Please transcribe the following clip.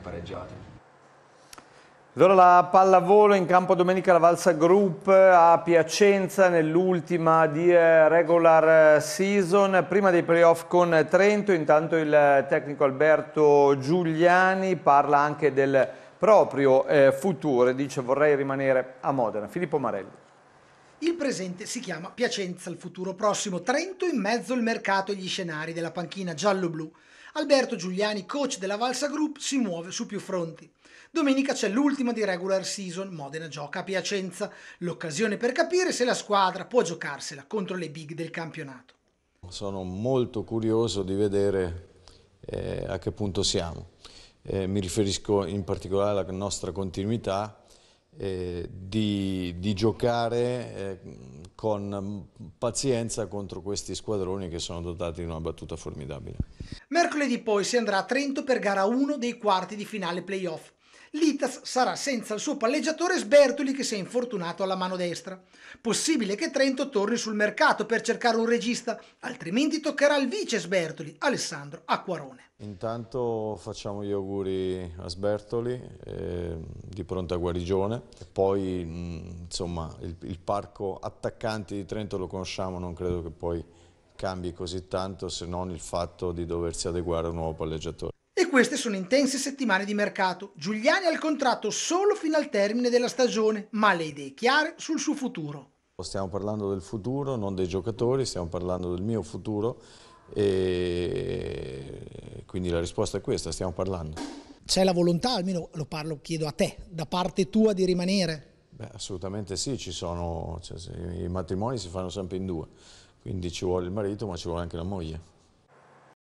anche pareggiate. Allora la pallavolo in campo domenica la Valsa Group a Piacenza nell'ultima di eh, regular season, prima dei playoff con Trento, intanto il tecnico Alberto Giuliani parla anche del proprio eh, futuro e dice vorrei rimanere a Modena. Filippo Marelli. Il presente si chiama Piacenza, il futuro prossimo Trento in mezzo al mercato e gli scenari della panchina giallo-blu. Alberto Giuliani, coach della Valsa Group, si muove su più fronti. Domenica c'è l'ultima di regular season, Modena gioca a Piacenza, l'occasione per capire se la squadra può giocarsela contro le big del campionato. Sono molto curioso di vedere eh, a che punto siamo. Eh, mi riferisco in particolare alla nostra continuità eh, di, di, giocare eh, con mm, pazienza contro questi squadroni che sono dotati di una battuta formidabile. Mercoledì poi si andrà a Trento per gara 1 dei quarti di finale playoff l'Itas sarà senza il suo palleggiatore Sbertoli che si è infortunato alla mano destra. Possibile che Trento torni sul mercato per cercare un regista, altrimenti toccherà al vice Sbertoli, Alessandro Acquarone. Intanto facciamo gli auguri a Sbertoli eh, di pronta guarigione, poi mh, mm, insomma il, il parco attaccanti di Trento lo conosciamo, non credo che poi cambi così tanto se non il fatto di doversi adeguare a un nuovo palleggiatore queste sono intense settimane di mercato. Giuliani ha il contratto solo fino al termine della stagione, ma le idee chiare sul suo futuro. Stiamo parlando del futuro, non dei giocatori, stiamo parlando del mio futuro e quindi la risposta è questa, stiamo parlando. C'è la volontà, almeno lo parlo, chiedo a te, da parte tua di rimanere? Beh, assolutamente sì, sono, cioè, i matrimoni si fanno sempre in due, quindi ci vuole il marito ma ci vuole anche la moglie.